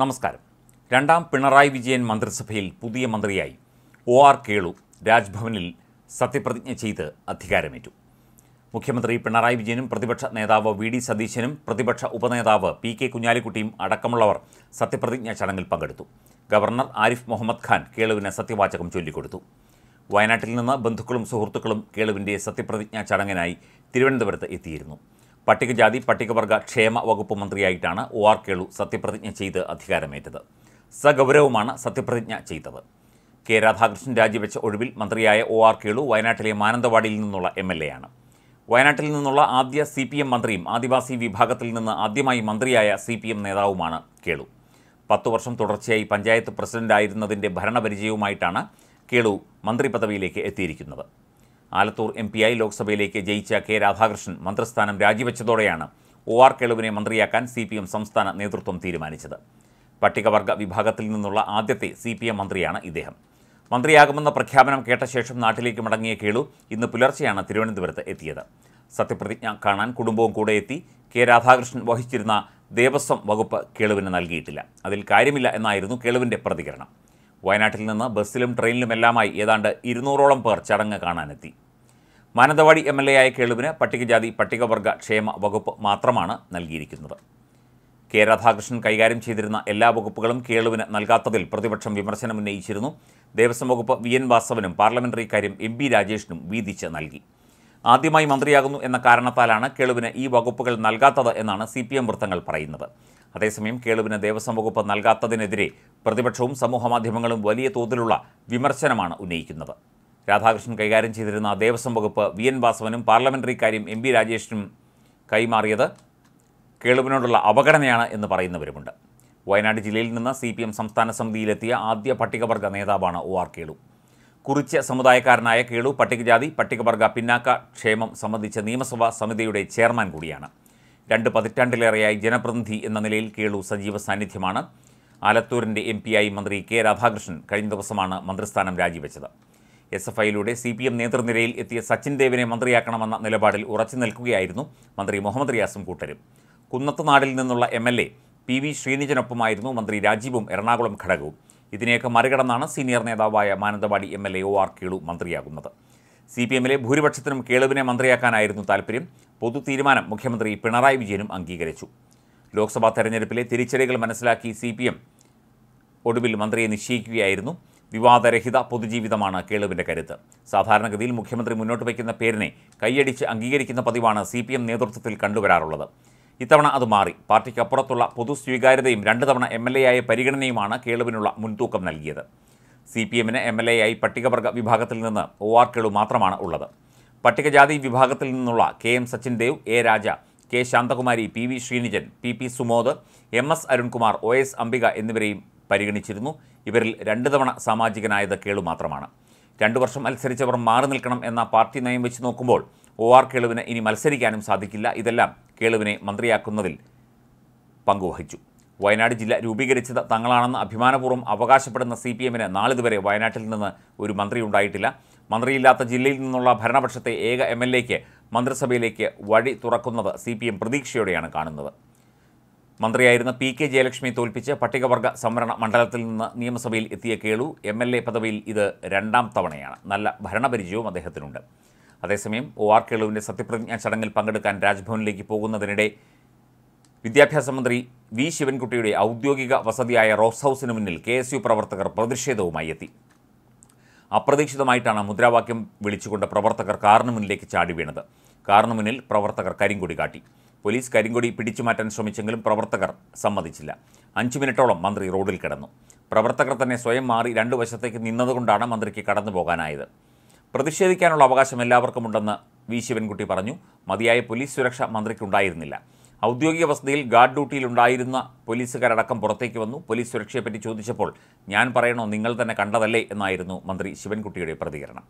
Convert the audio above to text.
നമസ്കാരം രണ്ടാം പിണറായി വിജയൻ മന്ത്രിസഭയിൽ പുതിയ മന്ത്രിയായി ഒ ആർ കേളു രാജ്ഭവനിൽ സത്യപ്രതിജ്ഞ ചെയ്ത് അധികാരമേറ്റു മുഖ്യമന്ത്രി പിണറായി വിജയനും പ്രതിപക്ഷ നേതാവ് വി ഡി സതീശനും പ്രതിപക്ഷ ഉപനേതാവ് പി കെ കുഞ്ഞാലിക്കുട്ടിയും അടക്കമുള്ളവർ സത്യപ്രതിജ്ഞ ചടങ്ങിൽ പങ്കെടുത്തു ഗവർണർ ആരിഫ് മുഹമ്മദ് ഖാൻ കേളുവിന് സത്യവാചകം ചൊല്ലിക്കൊടുത്തു വയനാട്ടിൽ നിന്ന് ബന്ധുക്കളും സുഹൃത്തുക്കളും കേളുവിൻ്റെ സത്യപ്രതിജ്ഞാ ചടങ്ങിനായി തിരുവനന്തപുരത്ത് എത്തിയിരുന്നു പട്ടികജാതി പട്ടികവർഗ ക്ഷേമ വകുപ്പ് മന്ത്രിയായിട്ടാണ് ഒ ആർ കേളു സത്യപ്രതിജ്ഞ ചെയ്ത് അധികാരമേറ്റത് സഗൗരവമാണ് സത്യപ്രതിജ്ഞ ചെയ്തത് കെ രാധാകൃഷ്ണൻ രാജിവെച്ച ഒഴിവിൽ മന്ത്രിയായ ഒ ആർ കേളു വയനാട്ടിലെ മാനന്തവാടിയിൽ നിന്നുള്ള എം എൽ എ ആണ് വയനാട്ടിൽ നിന്നുള്ള ആദ്യ സി പി എം മന്ത്രിയും ആദിവാസി വിഭാഗത്തിൽ നിന്ന് ആദ്യമായി മന്ത്രിയായ സി പി എം നേതാവുമാണ് കേളു പത്തു വർഷം തുടർച്ചയായി പഞ്ചായത്ത് പ്രസിഡന്റായിരുന്നതിൻ്റെ ഭരണപരിചയവുമായിട്ടാണ് കേളു മന്ത്രി പദവിയിലേക്ക് എത്തിയിരിക്കുന്നത് ആലത്തൂർ എം ആയി ലോക്സഭയിലേക്ക് ജയിച്ച കെ രാധാകൃഷ്ണൻ മന്ത്രിസ്ഥാനം രാജിവെച്ചതോടെയാണ് ഒ ആർ കേളുവിനെ മന്ത്രിയാക്കാൻ സി പി എം സംസ്ഥാന നേതൃത്വം തീരുമാനിച്ചത് പട്ടികവർഗ വിഭാഗത്തിൽ നിന്നുള്ള ആദ്യത്തെ സി പി എം മന്ത്രിയാണ് ഇദ്ദേഹം മന്ത്രിയാകുമെന്ന പ്രഖ്യാപനം കേട്ട ശേഷം നാട്ടിലേക്ക് മടങ്ങിയ കേളു ഇന്ന് പുലർച്ചെയാണ് തിരുവനന്തപുരത്ത് എത്തിയത് സത്യപ്രതിജ്ഞ കാണാൻ കുടുംബവും കൂടെ എത്തി കെ രാധാകൃഷ്ണൻ വഹിച്ചിരുന്ന ദേവസ്വം വകുപ്പ് കേളുവിന് നൽകിയിട്ടില്ല അതിൽ കാര്യമില്ല എന്നായിരുന്നു കേളുവിൻ്റെ പ്രതികരണം വയനാട്ടിൽ നിന്ന് ബസ്സിലും ട്രെയിനിലുമെല്ലാമായി ഏതാണ്ട് ഇരുന്നൂറോളം പേർ ചടങ്ങ് കാണാനെത്തി മാനന്തവാടി എം എൽ എ ആയ കേളുവിന് പട്ടികജാതി പട്ടികവർഗ ക്ഷേമ വകുപ്പ് മാത്രമാണ് നൽകിയിരിക്കുന്നത് കെ രാധാകൃഷ്ണൻ കൈകാര്യം ചെയ്തിരുന്ന എല്ലാ വകുപ്പുകളും കേളുവിന് നൽകാത്തതിൽ പ്രതിപക്ഷം വിമർശനം ഉന്നയിച്ചിരുന്നു ദേവസ്വം വകുപ്പ് വി എൻ വാസവനും പാർലമെന്ററി കാര്യം എം പി രാജേഷിനും വീതിച്ച് നൽകി ആദ്യമായി മന്ത്രിയാകുന്നു എന്ന കാരണത്താലാണ് കേളുവിന് ഈ വകുപ്പുകൾ നൽകാത്തത് എന്നാണ് സി പി എം വൃത്തങ്ങൾ പറയുന്നത് അതേസമയം കേളുവിന് ദേവസ്വം വകുപ്പ് നൽകാത്തതിനെതിരെ പ്രതിപക്ഷവും സമൂഹമാധ്യമങ്ങളും വലിയ തോതിലുള്ള വിമർശനമാണ് ഉന്നയിക്കുന്നത് രാധാകൃഷ്ണൻ കൈകാര്യം ചെയ്തിരുന്ന ദേവസ്വം വകുപ്പ് വി എൻ വാസവനും പാർലമെൻ്ററി കാര്യം എം പി രാജേഷിനും കൈമാറിയത് കേളുവിനോടുള്ള അവഗണനയാണ് എന്ന് പറയുന്നവരുമുണ്ട് വയനാട് ജില്ലയിൽ നിന്ന് സി പി എം സംസ്ഥാന സമിതിയിലെത്തിയ ആദ്യ പട്ടികവർഗ നേതാവാണ് ഒ ആർ കേളു കുറിച്ച സമുദായക്കാരനായ കേളു പട്ടികജാതി പട്ടികവർഗ പിന്നാക്ക ക്ഷേമം സംബന്ധിച്ച നിയമസഭാ സമിതിയുടെ ചെയർമാൻ കൂടിയാണ് രണ്ട് പതിറ്റാണ്ടിലേറെയായി ജനപ്രതിനിധി എന്ന നിലയിൽ കേളു സജീവ സാന്നിധ്യമാണ് ആലത്തൂരിൻ്റെ എം പിയായി മന്ത്രി കെ രാധാകൃഷ്ണൻ കഴിഞ്ഞ ദിവസമാണ് മന്ത്രിസ്ഥാനം രാജിവെച്ചത് എസ് എഫ് ഐയിലൂടെ സി പി എം നേതൃനിരയിൽ എത്തിയ സച്ചിൻ ദേവിനെ മന്ത്രിയാക്കണമെന്ന നിലപാടിൽ ഉറച്ചു നിൽക്കുകയായിരുന്നു മന്ത്രി മുഹമ്മദ് റിയാസും കൂട്ടരും കുന്നത്തുനാടിൽ നിന്നുള്ള M L A P V ശ്രീനിജനൊപ്പമായിരുന്നു മന്ത്രി രാജീവും എറണാകുളം ഘടകവും ഇതിനെയൊക്കെ മറികടന്നാണ് സീനിയർ നേതാവായ Mananthavady M L A O R Kelu മന്ത്രിയാകുന്നത് സി പി എമ്മിലെ ഭൂരിപക്ഷത്തിനും കേളുവിനെ മന്ത്രിയാക്കാനായിരുന്നു താൽപ്പര്യം പൊതു തീരുമാനം മുഖ്യമന്ത്രി പിണറായി വിജയനും അംഗീകരിച്ചു ലോക്സഭാ തെരഞ്ഞെടുപ്പിലെ തിരിച്ചടികൾ മനസ്സിലാക്കി സി ഒടുവിൽ മന്ത്രിയെ നിശ്ചയിക്കുകയായിരുന്നു വിവാദരഹിത പൊതുജീവിതമാണ് കേളുവിൻ്റെ കരുത്ത് സാധാരണഗതിയിൽ മുഖ്യമന്ത്രി മുന്നോട്ട് വയ്ക്കുന്ന പേരിനെ കൈയടിച്ച് അംഗീകരിക്കുന്ന പതിവാണ് സി പി എം നേതൃത്വത്തിൽ കണ്ടുവരാറുള്ളത് ഇത്തവണ അത് മാറി പാർട്ടിക്കപ്പുറത്തുള്ള പൊതു സ്വീകാര്യതയും രണ്ട് തവണ എം എൽ എ ആയ പരിഗണനയുമാണ് കേളുവിനുള്ള മുൻതൂക്കം നൽകിയത് സി പി എമ്മിന് എം എൽ എ ആയി പട്ടികവർഗ വിഭാഗത്തിൽ നിന്ന് ഒ ആർ കേളു മാത്രമാണ് ഉള്ളത് പട്ടികജാതി വിഭാഗത്തിൽ നിന്നുള്ള K M Sachin Dev A Raja K Shanthakumari P V Sreenijan P P Sumod M S Arunkumar O S Ambika എന്നിവരെയും പരിഗണിച്ചിരുന്നു ഇവരിൽ രണ്ട് തവണ സാമാജികനായത് കേളു മാത്രമാണ് രണ്ടു വർഷം മത്സരിച്ചവർ മാറി നിൽക്കണം എന്ന പാർട്ടി നയം വെച്ച് നോക്കുമ്പോൾ ഒ ആർ കേളുവിന് ഇനി മത്സരിക്കാനും സാധിക്കില്ല ഇതെല്ലാം കേളുവിനെ മന്ത്രിയാക്കുന്നതിൽ പങ്കുവഹിച്ചു വയനാട് ജില്ല രൂപീകരിച്ചത് തങ്ങളാണെന്ന് അഭിമാനപൂർവ്വം അവകാശപ്പെടുന്ന സി പി എമ്മിന് നാളിതുവരെ വയനാട്ടിൽ നിന്ന് ഒരു മന്ത്രി ഉണ്ടായിട്ടില്ല മന്ത്രിയില്ലാത്ത ജില്ലയിൽ നിന്നുള്ള ഭരണപക്ഷത്തെ ഏക എം എൽ എക്ക് മന്ത്രിസഭയിലേക്ക് വഴി തുറക്കുന്നത് സി പി എം പ്രതീക്ഷയോടെയാണ് കാണുന്നത് മന്ത്രിയായിരുന്ന പി കെ ജയലക്ഷ്മി തോൽപ്പിച്ച് പട്ടികവർഗ സംവരണ മണ്ഡലത്തിൽ നിന്ന് നിയമസഭയിൽ എത്തിയ കേളു എം എൽ എ പദവിയിൽ ഇത് രണ്ടാം തവണയാണ് നല്ല ഭരണപരിചയവും അദ്ദേഹത്തിനുണ്ട് അതേസമയം ഒ ആർ കേളുവിൻ്റെ സത്യപ്രതിജ്ഞാ ചടങ്ങിൽ പങ്കെടുക്കാൻ രാജ്ഭവനിലേക്ക് പോകുന്നതിനിടെ വിദ്യാഭ്യാസ മന്ത്രി വി ശിവൻകുട്ടിയുടെ ഔദ്യോഗിക വസതിയായ റോസ് ഹൗസിന് മുന്നിൽ കെ എസ് യു പ്രവർത്തകർ പ്രതിഷേധവുമായി എത്തി അപ്രതീക്ഷിതമായിട്ടാണ് മുദ്രാവാക്യം വിളിച്ചുകൊണ്ട് പ്രവർത്തകർ കാറിന് മുന്നിലേക്ക് ചാടി വീണത് കാറിന് മുന്നിൽ പ്രവർത്തകർ കരിങ്കൊടി കാട്ടി പോലീസ് കരിങ്കൊടി പിടിച്ചു മാറ്റാൻ ശ്രമിച്ചെങ്കിലും പ്രവർത്തകർ സമ്മതിച്ചില്ല അഞ്ച് മിനിറ്റോളം മന്ത്രി റോഡിൽ കിടന്നു പ്രവർത്തകർ തന്നെ സ്വയം മാറി രണ്ടു വശത്തേക്ക് നിന്നതുകൊണ്ടാണ് മന്ത്രിക്ക് കടന്നു പോകാനായത് പ്രതിഷേധിക്കാനുള്ള അവകാശം എല്ലാവർക്കും ഉണ്ടെന്ന് വി ശിവൻകുട്ടി പറഞ്ഞു മതിയായ പോലീസ് സുരക്ഷ മന്ത്രിക്കുണ്ടായിരുന്നില്ല ഔദ്യോഗിക വസതിയിൽ ഗാർഡ് ഡ്യൂട്ടിയിലുണ്ടായിരുന്ന പോലീസുകാരടക്കം പുറത്തേക്ക് വന്നു പോലീസ് സുരക്ഷയെപ്പറ്റി ചോദിച്ചപ്പോൾ ഞാൻ പറയണോ നിങ്ങൾ തന്നെ കണ്ടതല്ലേ എന്നായിരുന്നു മന്ത്രി ശിവൻകുട്ടിയുടെ പ്രതികരണം